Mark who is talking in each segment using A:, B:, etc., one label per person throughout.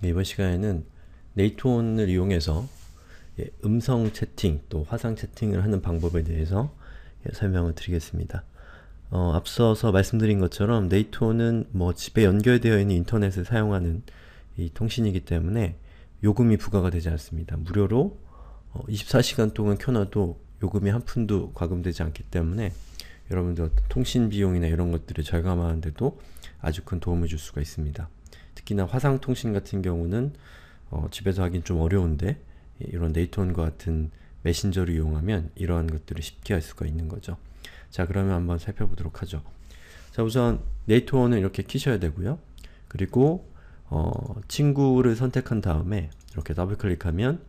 A: 네, 이번 시간에는 네이트온을 이용해서 예, 음성 채팅 또 화상 채팅을 하는 방법에 대해서 예, 설명을 드리겠습니다. 어, 앞서서 말씀드린 것처럼 네이트온은 뭐 집에 연결되어 있는 인터넷을 사용하는 이 통신이기 때문에 요금이 부과가 되지 않습니다. 무료로 24시간 어, 동안 켜놔도 요금이 한 푼도 과금되지 않기 때문에 여러분들 통신 비용이나 이런 것들을 절감하는데도 아주 큰 도움을 줄 수가 있습니다. 특히나 화상통신 같은 경우는 어, 집에서 하긴 좀 어려운데 이런 네이트온과 같은 메신저를 이용하면 이러한 것들을 쉽게 할 수가 있는 거죠. 자 그러면 한번 살펴보도록 하죠. 자 우선 네이트온을 이렇게 키셔야 되고요. 그리고 어, 친구를 선택한 다음에 이렇게 더블클릭하면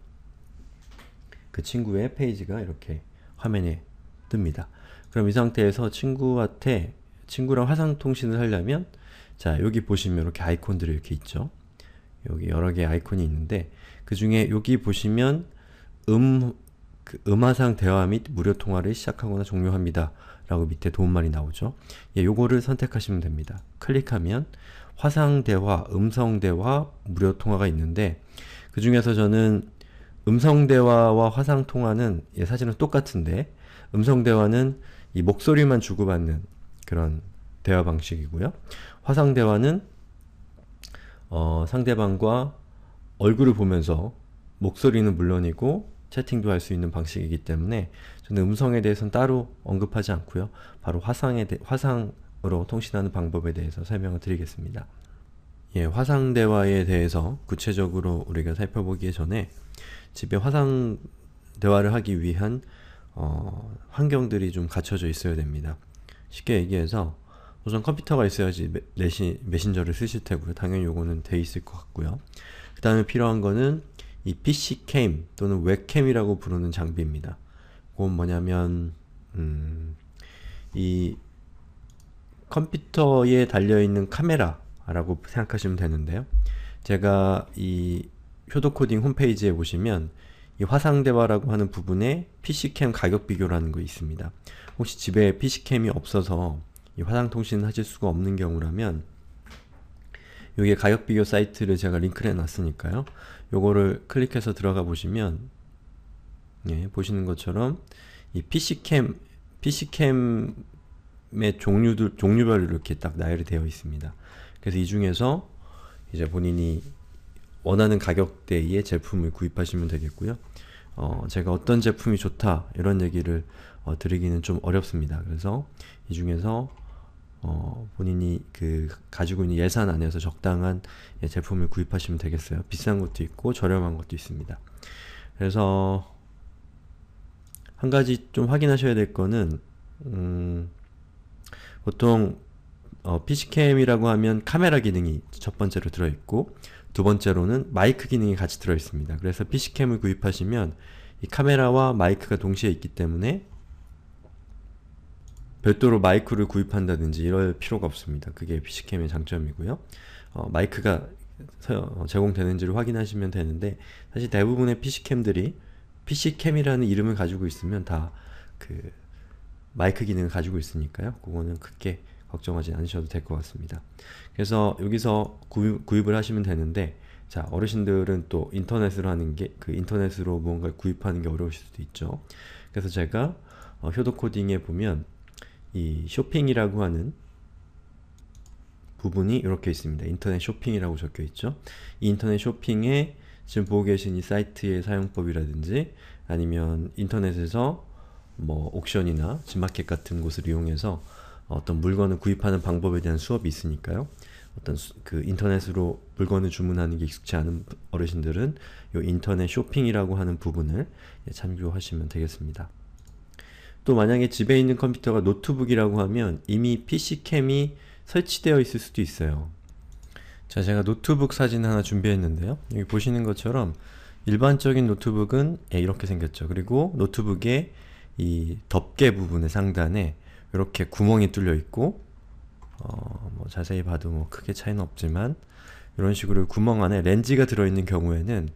A: 그 친구의 페이지가 이렇게 화면에 뜹니다. 그럼 이 상태에서 친구한테 친구랑 화상통신을 하려면 자, 여기 보시면 이렇게 아이콘들이 이렇게 있죠. 여기 여러 개의 아이콘이 있는데 그 중에 여기 보시면 음, 그 음화상 대화 및 무료 통화를 시작하거나 종료합니다. 라고 밑에 도움말이 나오죠. 예, 요거를 선택하시면 됩니다. 클릭하면 화상 대화, 음성 대화, 무료 통화가 있는데 그 중에서 저는 음성 대화와 화상 통화는 예, 사실은 똑같은데 음성 대화는 이 목소리만 주고받는 그런 대화 방식이고요. 화상 대화는 어, 상대방과 얼굴을 보면서 목소리는 물론이고 채팅도 할 수 있는 방식이기 때문에 저는 음성에 대해서는 따로 언급하지 않고요. 바로 화상에 대, 화상으로 통신하는 방법에 대해서 설명을 드리겠습니다. 예, 화상 대화에 대해서 구체적으로 우리가 살펴보기 전에 집에 화상 대화를 하기 위한 어, 환경들이 좀 갖춰져 있어야 됩니다. 쉽게 얘기해서 우선 컴퓨터가 있어야지 메시, 메신저를 쓰실 테고요. 당연히 요거는 돼 있을 것 같고요. 그 다음에 필요한 거는 이 PC캠 또는 웹캠이라고 부르는 장비입니다. 그건 뭐냐면 음, 이 컴퓨터에 달려있는 카메라라고 생각하시면 되는데요. 제가 이 효도코딩 홈페이지에 보시면 이 화상대화라고 하는 부분에 PC캠 가격 비교라는 거 있습니다. 혹시 집에 PC캠이 없어서 이 화상통신 하실 수가 없는 경우라면 여기에 가격 비교 사이트를 제가 링크를 해놨으니까요. 요거를 클릭해서 들어가 보시면 예, 보시는 것처럼 이 PC캠 PC캠의 종류들 종류별로 이렇게 딱 나열이 되어 있습니다. 그래서 이 중에서 이제 본인이 원하는 가격대의 제품을 구입하시면 되겠고요. 어, 제가 어떤 제품이 좋다 이런 얘기를 어, 드리기는 좀 어렵습니다. 그래서 이 중에서 어, 본인이 그 가지고 있는 예산 안에서 적당한 예, 제품을 구입하시면 되겠어요. 비싼 것도 있고 저렴한 것도 있습니다. 그래서 한 가지 좀 확인하셔야 될 거는 음, 보통 어, PC캠이라고 하면 카메라 기능이 첫 번째로 들어있고 두 번째로는 마이크 기능이 같이 들어있습니다. 그래서 PC캠을 구입하시면 이 카메라와 마이크가 동시에 있기 때문에 별도로 마이크를 구입한다든지 이럴 필요가 없습니다. 그게 PC캠의 장점이고요. 어, 마이크가 어, 제공되는지를 확인하시면 되는데 사실 대부분의 PC캠들이 PC캠이라는 이름을 가지고 있으면 다 그 마이크 기능을 가지고 있으니까요. 그거는 크게 걱정하지 않으셔도 될 것 같습니다. 그래서 여기서 구입, 을 하시면 되는데 자 어르신들은 또 인터넷으로 하는 게 그 인터넷으로 무언가 구입하는 게 어려우실 수도 있죠. 그래서 제가 어, 효도 코딩에 보면 이 쇼핑이라고 하는 부분이 이렇게 있습니다. 인터넷 쇼핑이라고 적혀 있죠. 이 인터넷 쇼핑에 지금 보고 계신 이 사이트의 사용법이라든지 아니면 인터넷에서 뭐 옥션이나 지마켓 같은 곳을 이용해서 어떤 물건을 구입하는 방법에 대한 수업이 있으니까요. 어떤 그 인터넷으로 물건을 주문하는 게 익숙치 않은 어르신들은 요 인터넷 쇼핑이라고 하는 부분을 예, 참고하시면 되겠습니다. 또 만약에 집에 있는 컴퓨터가 노트북이라고 하면 이미 PC캠이 설치되어 있을 수도 있어요. 자, 제가 노트북 사진 하나 준비했는데요. 여기 보시는 것처럼 일반적인 노트북은 예, 이렇게 생겼죠. 그리고 노트북의 이 덮개 부분의 상단에 이렇게 구멍이 뚫려 있고 어, 뭐 자세히 봐도 뭐 크게 차이는 없지만 이런 식으로 구멍 안에 렌즈가 들어있는 경우에는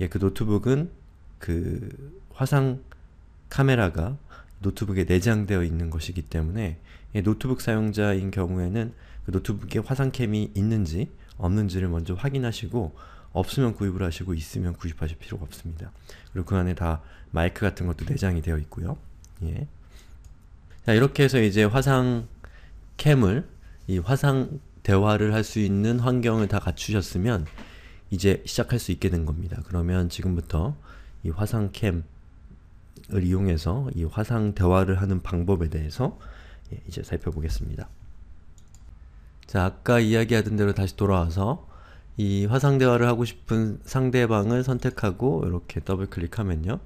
A: 예, 그 노트북은 그 화상 카메라가 노트북에 내장되어 있는 것이기 때문에 예, 노트북 사용자인 경우에는 그 노트북에 화상캠이 있는지 없는지를 먼저 확인하시고 없으면 구입을 하시고 있으면 구입하실 필요가 없습니다. 그리고 그 안에 다 마이크 같은 것도 내장이 되어 있고요. 예. 자, 이렇게 해서 이제 화상 캠을 이 화상 대화를 할 수 있는 환경을 다 갖추셨으면 이제 시작할 수 있게 된 겁니다. 그러면 지금부터 이 화상 캠을 이용해서 이 화상 대화를 하는 방법에 대해서 예, 이제 살펴보겠습니다. 자, 아까 이야기하던 대로 다시 돌아와서 이 화상 대화를 하고 싶은 상대방을 선택하고 이렇게 더블 클릭하면요.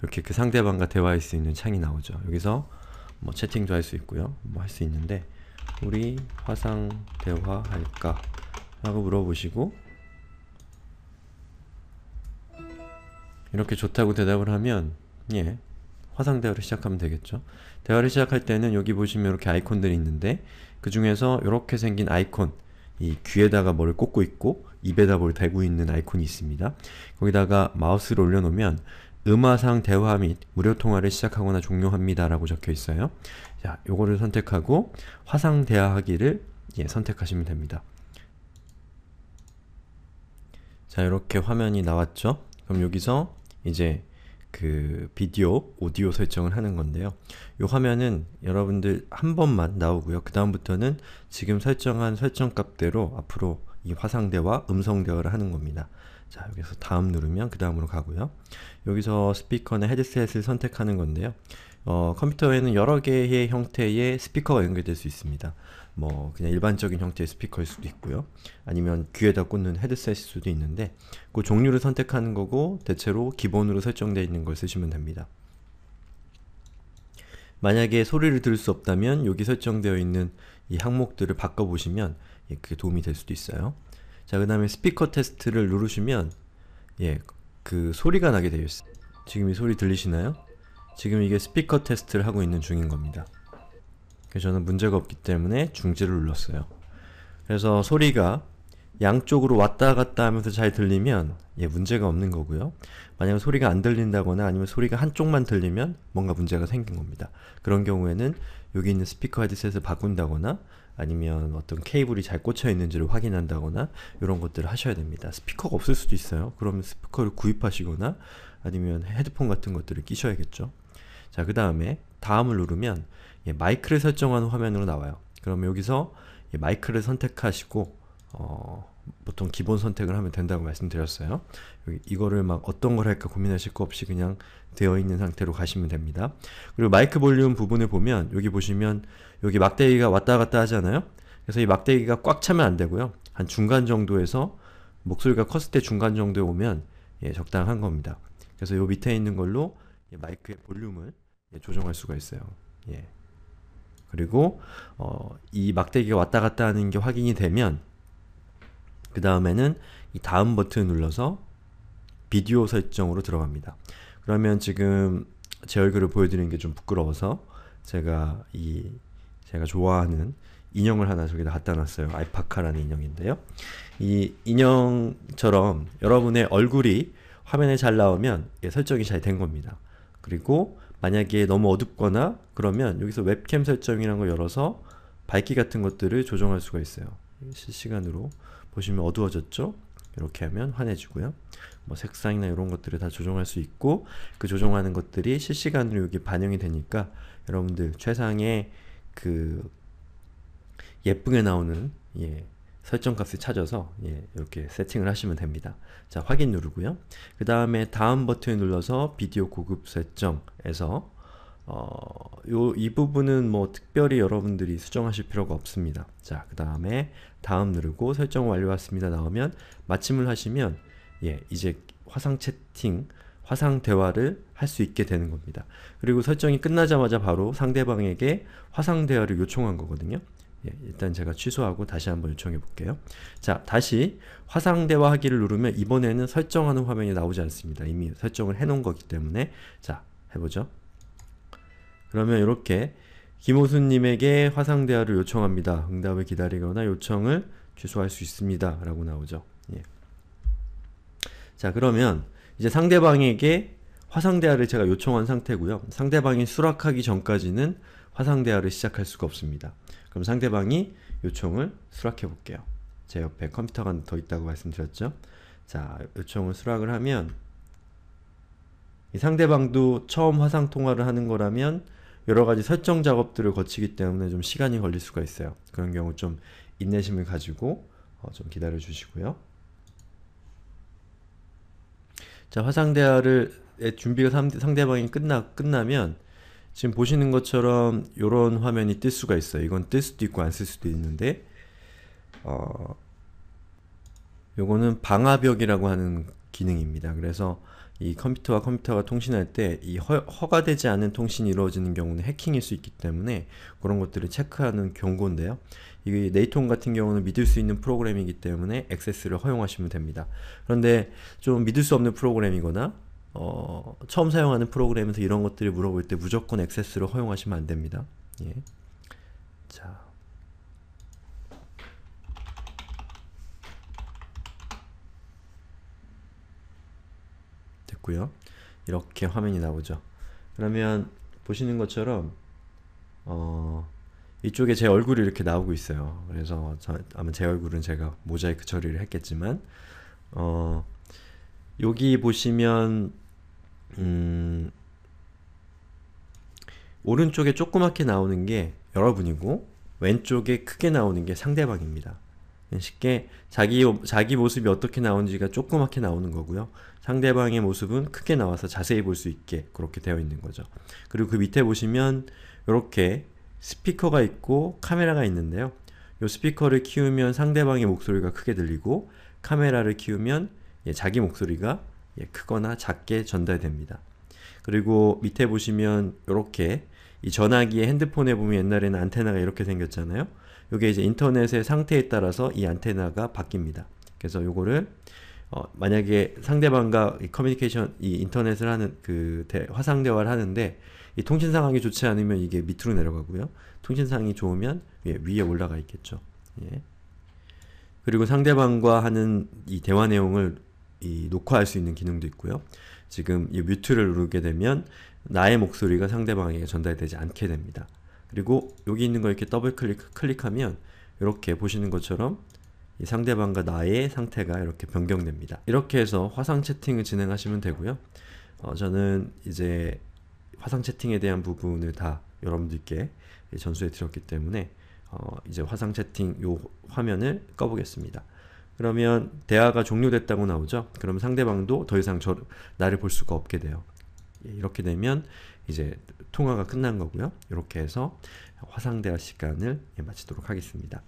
A: 이렇게 그 상대방과 대화할 수 있는 창이 나오죠. 여기서 뭐 채팅도 할 수 있고요. 뭐 할 수 있는데 우리 화상 대화할까? 라고 물어보시고 이렇게 좋다고 대답을 하면 예 화상 대화를 시작하면 되겠죠. 대화를 시작할 때는 여기 보시면 이렇게 아이콘들이 있는데 그 중에서 이렇게 생긴 아이콘 이 귀에다가 뭐를 꽂고 있고 입에다 뭘 대고 있는 아이콘이 있습니다. 거기다가 마우스를 올려놓으면 음화상 대화 및 무료 통화를 시작하거나 종료합니다 라고 적혀 있어요. 자, 요거를 선택하고 화상 대화하기를 예, 선택하시면 됩니다. 자, 이렇게 화면이 나왔죠? 그럼 여기서 이제 그 비디오, 오디오 설정을 하는 건데요. 이 화면은 여러분들 한 번만 나오고요. 그 다음부터는 지금 설정한 설정 값대로 앞으로 이 화상대화 음성대화를 하는 겁니다. 자 여기서 다음 누르면 그 다음으로 가고요. 여기서 스피커는 헤드셋을 선택하는 건데요. 어, 컴퓨터에는 여러 개의 형태의 스피커가 연결될 수 있습니다. 뭐 그냥 일반적인 형태의 스피커일 수도 있고요. 아니면 귀에다 꽂는 헤드셋일 수도 있는데 그 종류를 선택하는 거고 대체로 기본으로 설정되어 있는 걸 쓰시면 됩니다. 만약에 소리를 들을 수 없다면 여기 설정되어 있는 이 항목들을 바꿔보시면 예, 그게 도움이 될 수도 있어요. 자, 그 다음에 스피커 테스트를 누르시면 예, 그 소리가 나게 되어 있어요. 지금 이 소리 들리시나요? 지금 이게 스피커 테스트를 하고 있는 중인 겁니다. 그래서 저는 문제가 없기 때문에 중지를 눌렀어요. 그래서 소리가 양쪽으로 왔다 갔다 하면서 잘 들리면 예, 문제가 없는 거고요. 만약 소리가 안 들린다거나 아니면 소리가 한쪽만 들리면 뭔가 문제가 생긴 겁니다. 그런 경우에는 여기 있는 스피커 헤드셋을 바꾼다거나 아니면 어떤 케이블이 잘 꽂혀 있는지를 확인한다거나 이런 것들을 하셔야 됩니다. 스피커가 없을 수도 있어요. 그러면 스피커를 구입하시거나 아니면 헤드폰 같은 것들을 끼셔야겠죠. 자, 그 다음에 다음을 누르면 예, 마이크를 설정하는 화면으로 나와요. 그러면 여기서 예, 마이크를 선택하시고 어, 보통 기본 선택을 하면 된다고 말씀드렸어요. 이거를 막 어떤 걸 할까 고민하실 거 없이 그냥 되어 있는 상태로 가시면 됩니다. 그리고 마이크 볼륨 부분을 보면 여기 보시면 여기 막대기가 왔다 갔다 하잖아요. 그래서 이 막대기가 꽉 차면 안 되고요. 한 중간 정도에서 목소리가 컸을 때 중간 정도에 오면 예, 적당한 겁니다. 그래서 요 밑에 있는 걸로 마이크의 볼륨을 예, 조정할 수가 있어요. 예. 그리고 어, 이 막대기가 왔다 갔다 하는 게 확인이 되면 그 다음에는 이 다음 버튼 눌러서 비디오 설정으로 들어갑니다. 그러면 지금 제 얼굴을 보여드리는 게 좀 부끄러워서 제가 이 제가 좋아하는 인형을 하나 저기다 갖다 놨어요. 알파카라는 인형인데요. 이 인형처럼 여러분의 얼굴이 화면에 잘 나오면 예, 설정이 잘 된 겁니다. 그리고 만약에 너무 어둡거나 그러면 여기서 웹캠 설정이라는 걸 열어서 밝기 같은 것들을 조정할 수가 있어요. 실시간으로 보시면 어두워졌죠? 이렇게 하면 환해지고요. 뭐 색상이나 이런 것들을 다 조정할 수 있고 그 조정하는 것들이 실시간으로 여기 반영이 되니까 여러분들 최상의 그 예쁘게 나오는 예, 설정 값을 찾아서 예, 이렇게 세팅을 하시면 됩니다. 자 확인 누르고요. 그 다음에 다음 버튼을 눌러서 비디오 고급 설정에서 어, 요, 이 부분은 뭐 특별히 여러분들이 수정하실 필요가 없습니다. 자, 그 다음에 다음 누르고 설정 완료했습니다 나오면 마침을 하시면 예, 이제 화상 채팅, 화상 대화를 할 수 있게 되는 겁니다. 그리고 설정이 끝나자마자 바로 상대방에게 화상 대화를 요청한 거거든요. 예, 일단 제가 취소하고 다시 한번 요청해 볼게요. 자, 다시 화상 대화하기를 누르면 이번에는 설정하는 화면이 나오지 않습니다. 이미 설정을 해 놓은 거기 때문에 자, 해보죠. 그러면 이렇게 김호수님에게 화상 대화를 요청합니다. 응답을 기다리거나 요청을 취소할 수 있습니다. 라고 나오죠. 예. 자 그러면 이제 상대방에게 화상 대화를 제가 요청한 상태고요. 상대방이 수락하기 전까지는 화상 대화를 시작할 수가 없습니다. 그럼 상대방이 요청을 수락해 볼게요. 제 옆에 컴퓨터가 더 있다고 말씀드렸죠? 자, 요청을 수락을 하면 상대방도 처음 화상 통화를 하는 거라면 여러 가지 설정 작업들을 거치기 때문에 좀 시간이 걸릴 수가 있어요. 그런 경우 좀 인내심을 가지고 어, 좀 기다려 주시고요. 자, 화상대화를 준비가 상대방이 끝나, 끝나면 지금 보시는 것처럼 이런 화면이 뜰 수가 있어요. 이건 뜰 수도 있고 안 쓸 수도 있는데 어, 요거는 방화벽이라고 하는 기능입니다. 그래서 이 컴퓨터와 컴퓨터가 통신할 때 이 허가되지 않은 통신이 이루어지는 경우는 해킹일 수 있기 때문에 그런 것들을 체크하는 경고인데요. 이 네이톤 같은 경우는 믿을 수 있는 프로그램이기 때문에 액세스를 허용하시면 됩니다. 그런데 좀 믿을 수 없는 프로그램이거나 어, 처음 사용하는 프로그램에서 이런 것들을 물어볼 때 무조건 액세스를 허용하시면 안 됩니다. 예. 자. 있고요. 이렇게 화면이 나오죠. 그러면 보시는 것처럼 어, 이쪽에 제 얼굴이 이렇게 나오고 있어요. 그래서 저, 아마 제 얼굴은 제가 모자이크 처리를 했겠지만 어, 여기 보시면 음, 오른쪽에 조그맣게 나오는 게 여러분이고 왼쪽에 크게 나오는 게 상대방입니다. 쉽게 자기, 자기 모습이 어떻게 나오는지가 조그맣게 나오는 거고요. 상대방의 모습은 크게 나와서 자세히 볼 수 있게 그렇게 되어 있는 거죠. 그리고 그 밑에 보시면 이렇게 스피커가 있고 카메라가 있는데요. 이 스피커를 키우면 상대방의 목소리가 크게 들리고 카메라를 키우면 예, 자기 목소리가 예, 크거나 작게 전달됩니다. 그리고 밑에 보시면 이렇게 이 전화기의 핸드폰에 보면 옛날에는 안테나가 이렇게 생겼잖아요. 이게 이제 인터넷의 상태에 따라서 이 안테나가 바뀝니다. 그래서 요거를 어, 만약에 상대방과 이 커뮤니케이션, 이 인터넷을 하는 그 대, 화상 대화를 하는데 이 통신 상황이 좋지 않으면 이게 밑으로 내려가고요. 통신 상황이 좋으면 예, 위에 올라가 있겠죠. 예. 그리고 상대방과 하는 이 대화 내용을 이 녹화할 수 있는 기능도 있고요. 지금 이 뮤트를 누르게 되면 나의 목소리가 상대방에게 전달되지 않게 됩니다. 그리고 여기 있는 거 이렇게 더블 클릭, 클릭하면 이렇게 보시는 것처럼 상대방과 나의 상태가 이렇게 변경됩니다. 이렇게 해서 화상 채팅을 진행하시면 되고요. 어, 저는 이제 화상 채팅에 대한 부분을 다 여러분들께 전수해 드렸기 때문에 어, 이제 화상 채팅 요 화면을 꺼보겠습니다. 그러면 대화가 종료됐다고 나오죠? 그럼 상대방도 더 이상 저, 나를 볼 수가 없게 돼요. 예, 이렇게 되면 이제 통화가 끝난 거고요. 이렇게 해서 화상대화 시간을 마치도록 하겠습니다.